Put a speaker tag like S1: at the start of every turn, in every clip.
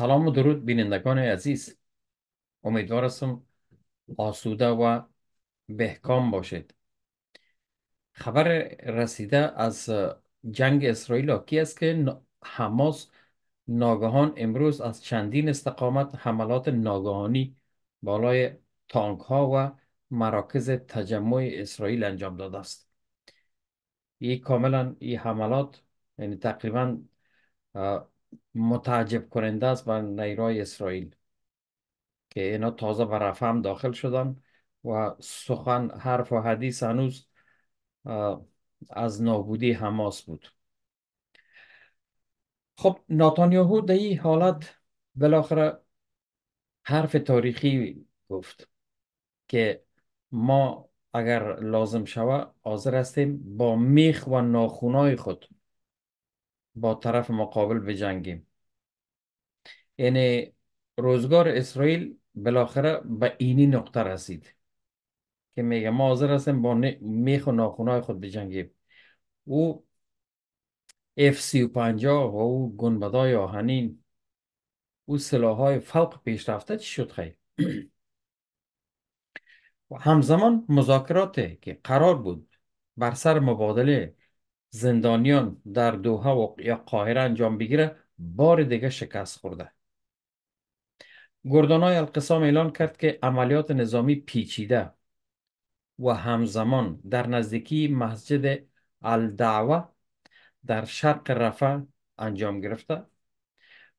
S1: سلام و درود بینندگان عزیز امیدوار هستم آسوده و بهکام باشید خبر رسیده از جنگ اسرائیل کی است که حماس ناگهان امروز از چندین استقامت حملات ناگهانی بالای تانک ها و مراکز تجمع اسرائیل انجام داده است این کاملا این حملات یعنی تقریبا متعجب کننده است و نیروی اسرائیل که اینا تازه به رفهم داخل شدن و سخن حرف و حدیث هنوز از نابودی حماس بود خب ناتانیاهو در این حالت بالاخره حرف تاریخی گفت که ما اگر لازم شوه حاضر هستیم با میخ و ناخونای خود با طرف مقابل بجنگیم یعنی روزگار اسرائیل بالاخره به اینی نقطه رسید که میگه ما حاضر هستیم با میخ و ناخونهای خود بجنگیم او اف سی و پنجاه و او گنبدای آهنین او سلاح های فوق پیشرفته چی شد خیلی و همزمان مذاکرات که قرار بود بر سر مبادله زندانیان در دوها و یا قاهره انجام بگیره بار دیگه شکست خورده گردانای القسام اعلان کرد که عملیات نظامی پیچیده و همزمان در نزدیکی مسجد الدعوه در شرق رفه انجام گرفته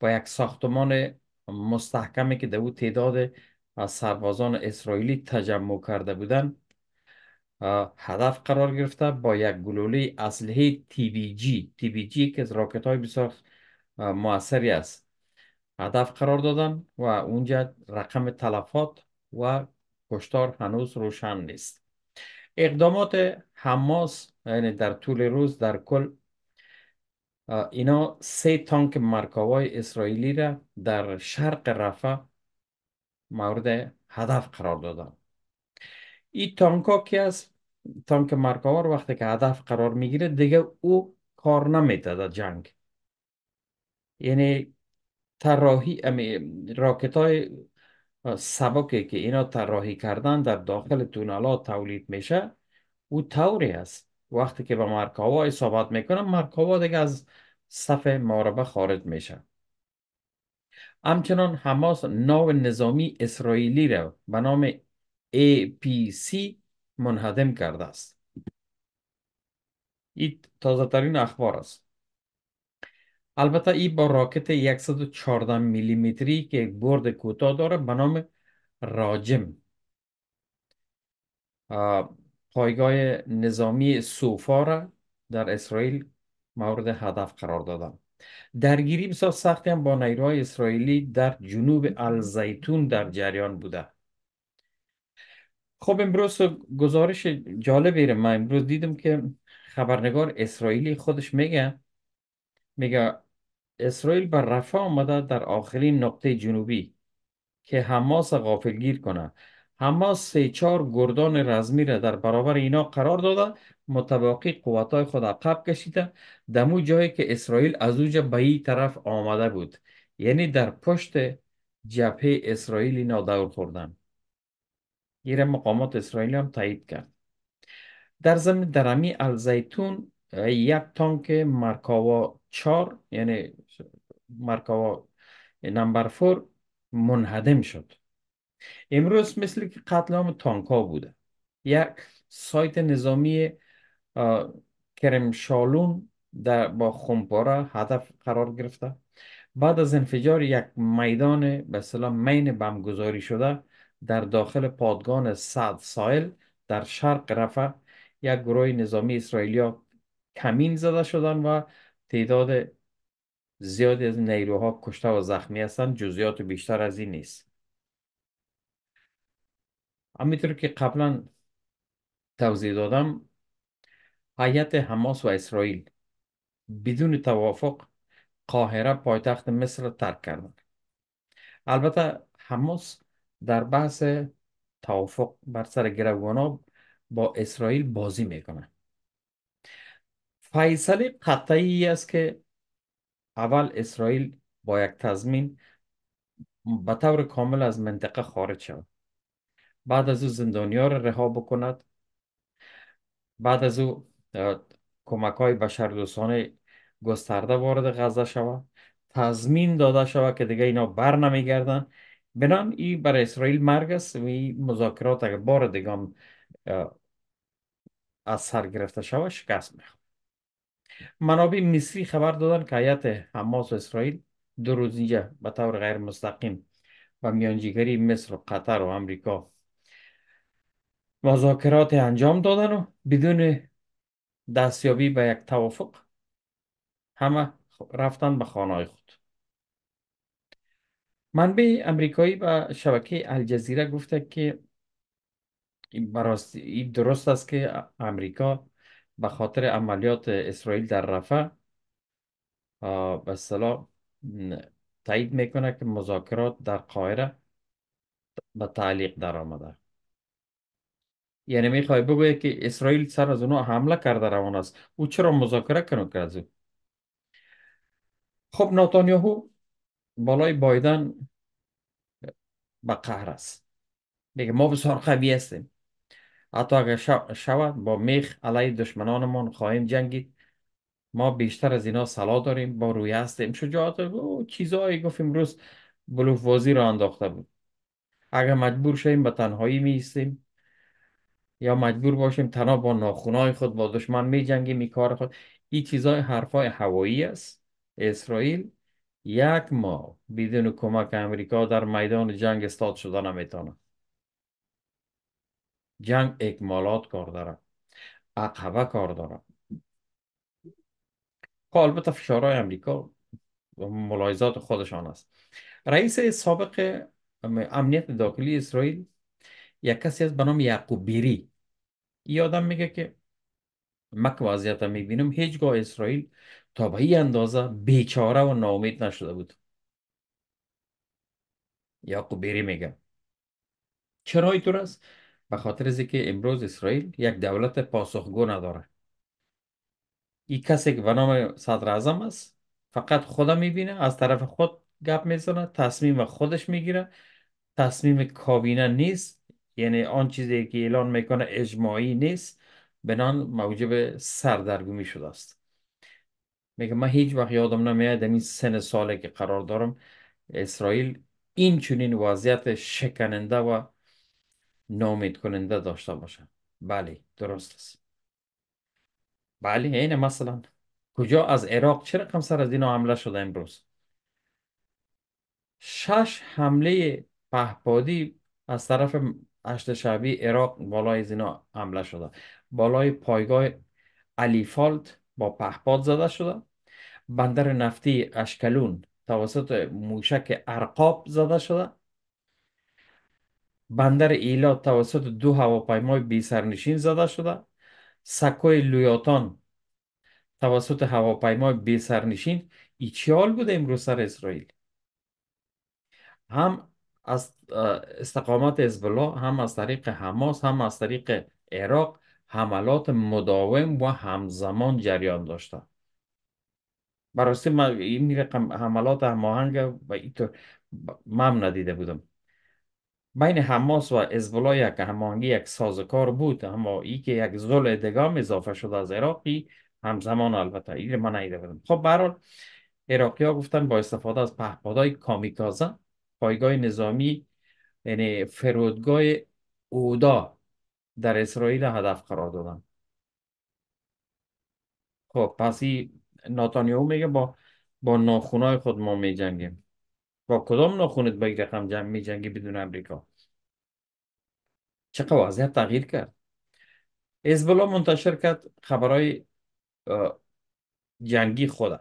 S1: با یک ساختمان مستحکمی که در او تعداد از سربازان اسرائیلی تجمع کرده بودند هدف قرار گرفته با یک گلوله اسلحه تی بی جی تی بی جی که از راکت های بسیار موثری است هدف قرار دادن و اونجا رقم تلفات و کشتار هنوز روشن نیست اقدامات حماس یعنی در طول روز در کل اینا سه تانک مرکاوای اسرائیلی را در شرق رفع مورد هدف قرار دادن این ها که از تانک مرکاور وقتی که هدف قرار میگیره دیگه او کار نمیده در جنگ یعنی طراحی راکت های سبکه که اینا طراحی کردن در داخل ها تولید میشه او طوری است وقتی که به مرکاوا اصابت میکنه مرکاوا دیگه از صف ماربه خارج میشه همچنان حماس ناو نظامی اسرائیلی رو به نام APC منهدم کرده است این تازه ترین اخبار است البته این با راکت 114 میلیمتری که برد کوتاه داره به نام راجم پایگاه نظامی سوفا در اسرائیل مورد هدف قرار دادن درگیری بسیار سختی هم با نیروهای اسرائیلی در جنوب الزیتون در جریان بوده خب امروز گزارش جالبی رو من امروز دیدم که خبرنگار اسرائیلی خودش میگه میگه اسرائیل بر رفع آمده در آخرین نقطه جنوبی که حماس غافلگیر کنه حماس سه چهار گردان رزمی را در برابر اینا قرار داده متباقی قوتهای خود عقب کشیده دمو جایی که اسرائیل از اوجه به این طرف آمده بود یعنی در پشت جبهه اسرائیل اینا دور خوردن ایره مقامات اسرائیلی هم تایید کرد در ضمن درمی الزیتون یک تانک مرکاوا چار یعنی مرکاوا نمبر فور منهدم شد امروز مثل که قتل تانک ها بوده یک سایت نظامی کرمشالون در با خمپاره هدف قرار گرفته بعد از انفجار یک میدان به مین بمگذاری شده در داخل پادگان سعد سایل در شرق رفع یک گروه نظامی اسرائیلیا کمین زده شدن و تعداد زیادی از نیروها کشته و زخمی هستند جزئیات بیشتر از این نیست همینطور که قبلا توضیح دادم حیات حماس و اسرائیل بدون توافق قاهره پایتخت مصر ترک کردند البته حماس در بحث توافق بر سر گروگان با اسرائیل بازی میکنه فیصله قطعی است که اول اسرائیل با یک تضمین به طور کامل از منطقه خارج شد بعد از او زندانیا را رها بکند بعد از او کمک های بشردوستانه گسترده وارد غذا شود تضمین داده شود که دیگه اینا بر نمیگردن ای برای اسرائیل مرگ است و مذاکرات اگر بار دیگه از سر گرفته شود شکست میخواد منابع مصری خبر دادن که حیات حماس و اسرائیل دو روز اینجا به طور غیر مستقیم و میانجیگری مصر و قطر و امریکا مذاکرات انجام دادن و بدون دستیابی به یک توافق همه رفتن به خانه خود منبع امریکایی با شبکه الجزیره گفته که این درست است که امریکا به خاطر عملیات اسرائیل در رفح به صلاح تایید میکنه که مذاکرات در قاهره به تعلیق در آمده یعنی میخوای بگویه که اسرائیل سر از اونو حمله کرده روان است او چرا مذاکره کنه که از او خب ناتانیاهو بالای بایدن به قهر است دیگه ما بسیار قوی هستیم حتی اگر شود با میخ علی دشمنانمان خواهیم جنگید ما بیشتر از اینا سلا داریم با روی هستیم شجاعت و چیزهایی گفت امروز بلوف وازی را انداخته بود اگر مجبور شدیم به تنهایی میستیم یا مجبور باشیم تنها با ناخونهای خود با دشمن می جنگیم کار خود این چیزای حرفای هوایی است اسرائیل یک ماه بدون کمک امریکا در میدان جنگ استاد شده نمیتونه جنگ اکمالات کار داره عقبه کار داره خب البته فشارهای امریکا ملاحظات خودشان است رئیس سابق امنیت داخلی اسرائیل یک کسی است به نام یعقوب بیری یادم میگه که مک وضعیت می میبینیم هیچگاه اسرائیل تا به این اندازه بیچاره و ناامید نشده بود یعقوب بیری میگه چرا اینطور است به خاطر از که امروز اسرائیل یک دولت پاسخگو نداره ای کسی که به نام صدر است فقط خدا میبینه از طرف خود گپ میزنه تصمیم خودش میگیره تصمیم کابینه نیست یعنی آن چیزی که اعلان میکنه اجماعی نیست بنان موجب سردرگمی شده است میگه من هیچ وقت یادم نمیاد این سن ساله که قرار دارم اسرائیل این چنین وضعیت شکننده و نامید کننده داشته باشه بله درست است بله اینه مثلا کجا از عراق چرا رقم سر از اینا حمله شده امروز شش حمله پهپادی از طرف هشت شعبی عراق بالای از اینا حمله شده بالای پایگاه علیفالت با پهپاد زده شده بندر نفتی اشکلون توسط موشک ارقاب زده شده بندر ایلا توسط دو هواپیمای بی سرنشین زده شده سکوی لویاتان توسط هواپیمای بی سرنشین ایچیال بوده امروز سر اسرائیل هم از استقامت ازبلا هم از طریق حماس هم از طریق عراق حملات مداوم و همزمان جریان داشته براستی من این رقم حملات هماهنگ و اینطور من ندیده بودم بین حماس و ازبلا یک هماهنگی یک سازکار بود اما ای که یک زل دگام اضافه شده از عراقی همزمان البته این من ندیده بودم خب برحال عراقی ها گفتن با استفاده از پهپادهای کامیکازه پایگاه نظامی یعنی فرودگاه اودا در اسرائیل هدف قرار دادن خب پس ناتانیو میگه با با ناخونای خود ما می جنگیم با کدام ناخونت با یک رقم جنگ جنگی بدون امریکا چقدر وضعیت تغییر کرد حزب منتشر کرد خبرهای جنگی خوده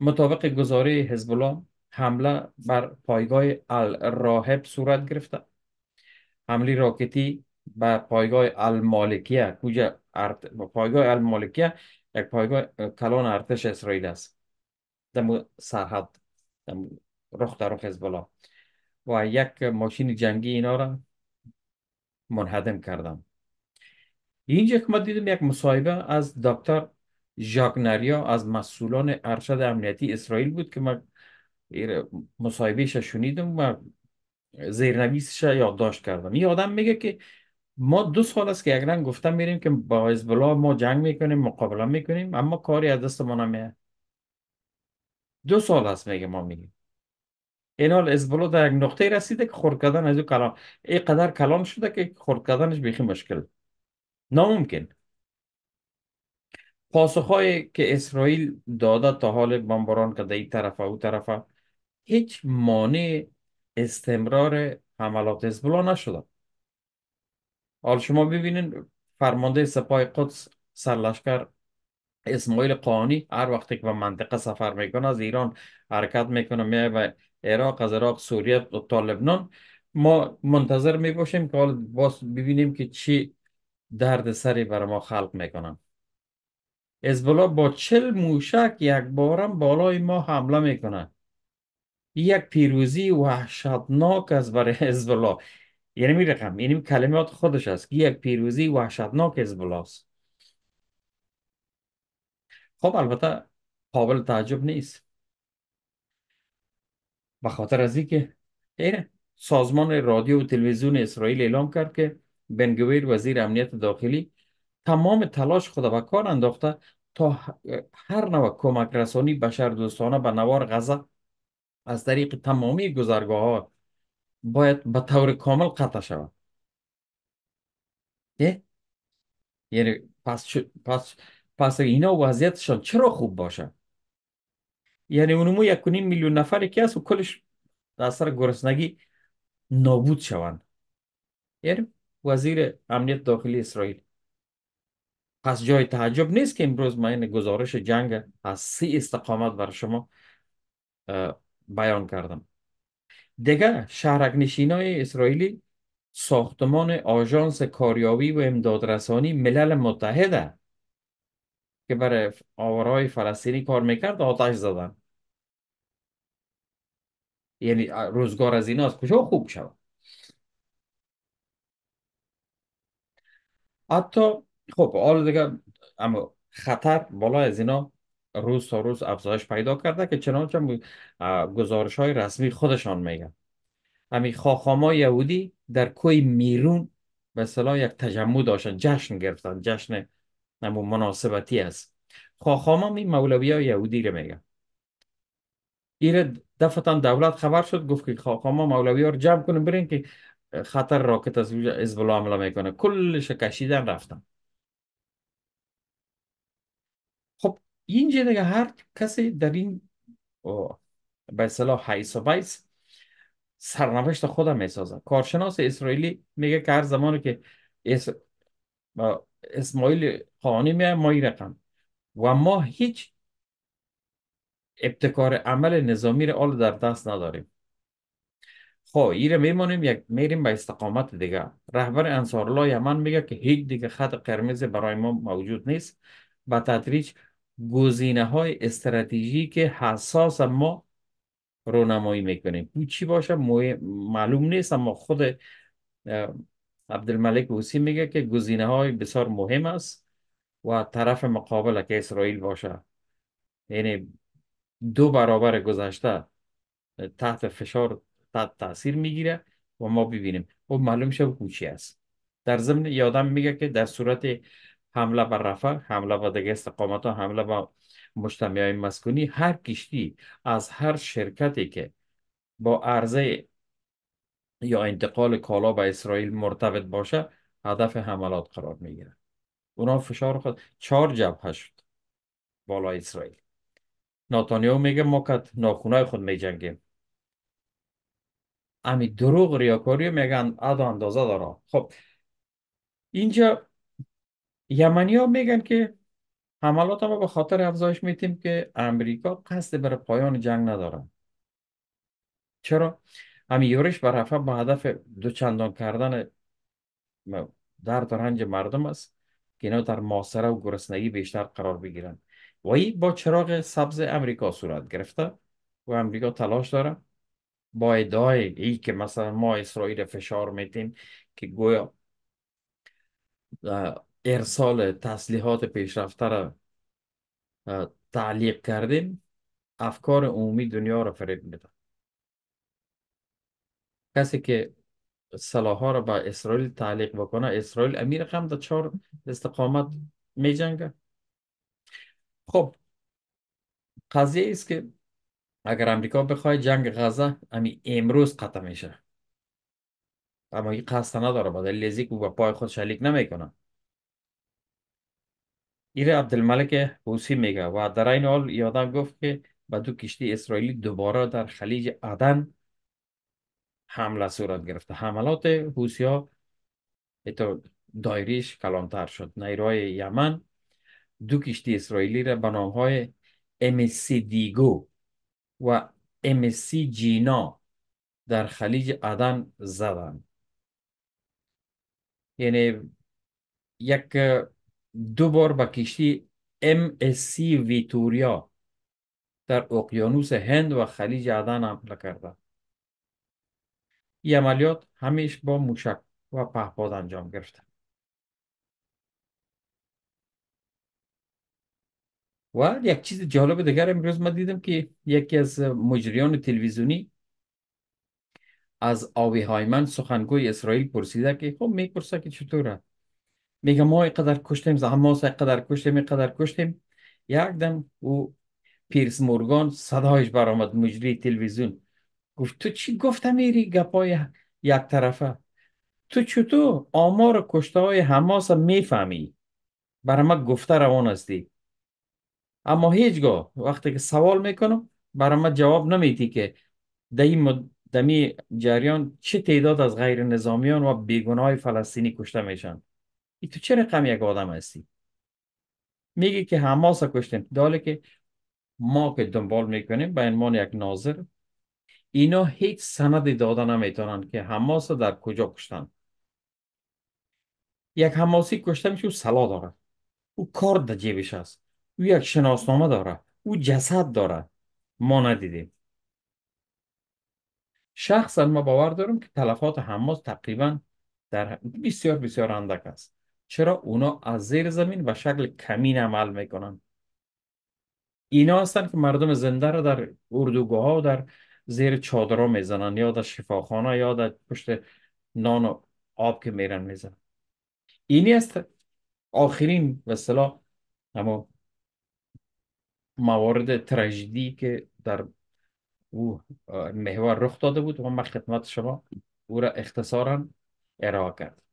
S1: مطابق گزاره حزب حمله بر پایگاه الراهب صورت گرفته حمله راکتی به پایگاه المالکیه کجا ارت... پایگاه المالکیه یک پایگاه کلان ارتش اسرائیل است در سرحد رخ در رخ و یک ماشین جنگی اینا را منهدم کردم اینجا که ما دیدم یک مصاحبه از دکتر ژاک نریا از مسئولان ارشد امنیتی اسرائیل بود که من مصاحبهش شنیدم و زیرنویسش یادداشت کردم یه آدم میگه که ما دو سال است که یک گفتم میریم که با حزب ما جنگ میکنیم مقابله میکنیم اما کاری از دست ما نمیه دو سال است میگه ما میگیم این حال در یک نقطه رسیده که خرد کردن از او ای قدر کلام شده که خورکدنش بیخی مشکل ناممکن پاسخهایی که اسرائیل داده تا حال بمباران که در این طرف و او طرف هیچ مانع استمرار حملات حزب نشدن حال شما ببینین فرمانده سپاه قدس سرلشکر اسماعیل قانی هر وقتی که به منطقه سفر میکنه از ایران حرکت میکنه میه و عراق از عراق سوریه تا لبنان ما منتظر میباشیم که حالا باز ببینیم که چی درد سری بر ما خلق میکنن اسبلا با چل موشک یک بارم بالای ما حمله میکنه یک پیروزی وحشتناک از برای حزب یعنی می رقم یعنی کلمات خودش است یک پیروزی وحشتناک حزب الله خب البته قابل تعجب نیست بخاطر خاطر از اینکه اینه سازمان رادیو و تلویزیون اسرائیل اعلام کرد که بنگویر وزیر امنیت داخلی تمام تلاش خود به کار انداخته تا هر نوع کمک رسانی بشر دوستانه به نوار غزه از طریق تمامی گذرگاه ها باید به طور کامل قطع شود یعنی پس, پس, پس اینا وضعیتشان چرا خوب باشه یعنی اونمو یک میلیون نفری که هست و کلش در اثر گرسنگی نابود شوند یعنی وزیر امنیت داخلی اسرائیل پس جای تعجب نیست که امروز ما این گزارش جنگ از سی استقامت بر شما بیان کردم دیگه های اسرائیلی ساختمان آژانس کاریابی و امدادرسانی ملل متحده که برای آورای فلسطینی کار میکرد آتش زدن یعنی روزگار از اینا از کجا خوب شد حتی خب حال دیگه اما خطر بالا از اینا روز تا روز افزایش پیدا کرده که چنانچه گزارش های رسمی خودشان میگن امی خاخام یهودی در کوی میرون به صلاح یک تجمع داشتن جشن گرفتن جشن نمو مناسبتی است خاخاما می مولوی های یهودی رو میگن ایره دفتا دولت خبر شد گفت که ها مولوی ها رو جمع کنه برین که خطر راکت از ازبلا عمل حمله میکنه کلش کشیدن رفتن این دیگه هر کسی در این به صلاح حیث و بیس سرنوشت خودم میسازه کارشناس اسرائیلی میگه که هر زمانی که اس... اسماعیل خانی میه ما رقم و ما هیچ ابتکار عمل نظامی رو آل در دست نداریم خب ایره میمانیم یک میریم به استقامت دیگه رهبر انصار یمن میگه که هیچ دیگه خط قرمز برای ما موجود نیست با تدریج گزینه های که حساس ما رونمایی میکنیم او چی باشه معلوم نیست اما خود عبدالملک حسین میگه که گزینه های بسیار مهم است و طرف مقابل که اسرائیل باشه یعنی دو برابر گذشته تحت فشار تحت تاثیر میگیره و ما ببینیم و خب، معلوم شد کوچی است در ضمن یادم میگه که در صورت حمله بر رفع، حمله به دیگه استقامت ها حمله به مجتمع مسکونی هر کشتی از هر شرکتی که با عرضه یا انتقال کالا به اسرائیل مرتبط باشه هدف حملات قرار میگیره اونا فشار خود چهار جبهه شد بالا اسرائیل ناتانیو میگه ما کد ناخونای خود میجنگیم امی دروغ ریاکاری میگن اندازه داره خب اینجا یمنی ها میگن که حملات ما به خاطر افزایش میتیم که امریکا قصد بر پایان جنگ نداره چرا؟ هم یورش بر رفع به هدف دوچندان کردن درد رنج مردم است که اینا در ماسره و گرسنگی بیشتر قرار بگیرن و این با چراغ سبز امریکا صورت گرفته و امریکا تلاش داره با ادعای ای که مثلا ما اسرائیل فشار میتیم که گویا ارسال تسلیحات پیشرفته را تعلیق کردیم افکار عمومی دنیا را فریب میده کسی که سلاح ها را به اسرائیل تعلیق بکنه اسرائیل امیر هم در چهار استقامت می جنگه خب قضیه است که اگر امریکا بخواد جنگ غزه امی امروز قطع میشه اما این قصد نداره با دلیل که او به پای خود شلیک نمیکنه عبد عبدالملک حوسی میگه و در این حال یادم گفت که به دو کشتی اسرائیلی دوباره در خلیج عدن حمله صورت گرفته حملات حوسی ها دایریش کلانتر شد نیروهای یمن دو کشتی اسرائیلی را به نام های امسی دیگو و امسی جینا در خلیج عدن زدن یعنی یک دو بار با کشتی MSC ویتوریا در اقیانوس هند و خلیج عدن حمله کرده این عملیات همیش با موشک و پهپاد انجام گرفته و یک چیز جالب دیگر امروز ما دیدم که یکی از مجریان تلویزیونی از آوی هایمن سخنگوی اسرائیل پرسیده که خب میپرسه که چطوره ما o کشتیم koştum, قدر کشتیم کشتم، کشتیم یک یکدم او پیرس مورگان صدایش برآمد مجری تلویزیون گفت تو چی گفته میری گپای یک طرفه تو چطور آمار کشته های حماس میفهمی برای ما گفته روان هستی اما هیچگاه وقتی که سوال میکنم برای ما جواب نمیتی که در این جریان چه تعداد از غیر نظامیان و بیگناه فلسطینی کشته میشن ای تو چه رقم یک آدم هستی میگه که حماس کشتن داله که ما که دنبال میکنیم به عنوان یک ناظر اینا هیچ سندی داده نمیتونن که حماس در کجا کشتن یک حماسی کشته میشه او سلا داره او کار در جیبش است او یک شناسنامه داره او جسد داره ما ندیدیم شخصا ما باور دارم که تلفات حماس تقریبا در بسیار بسیار اندک است چرا اونا از زیر زمین و شکل کمین عمل میکنن اینا هستن که مردم زنده را در اردوگاه ها و در زیر چادرها میزنن یا در شفاخانه یا در پشت نان و آب که میرن میزنن اینی است آخرین به اصطلاح اما موارد تراژدی که در او محور رخ داده بود و من خدمت شما او را اختصارا ارائه کرد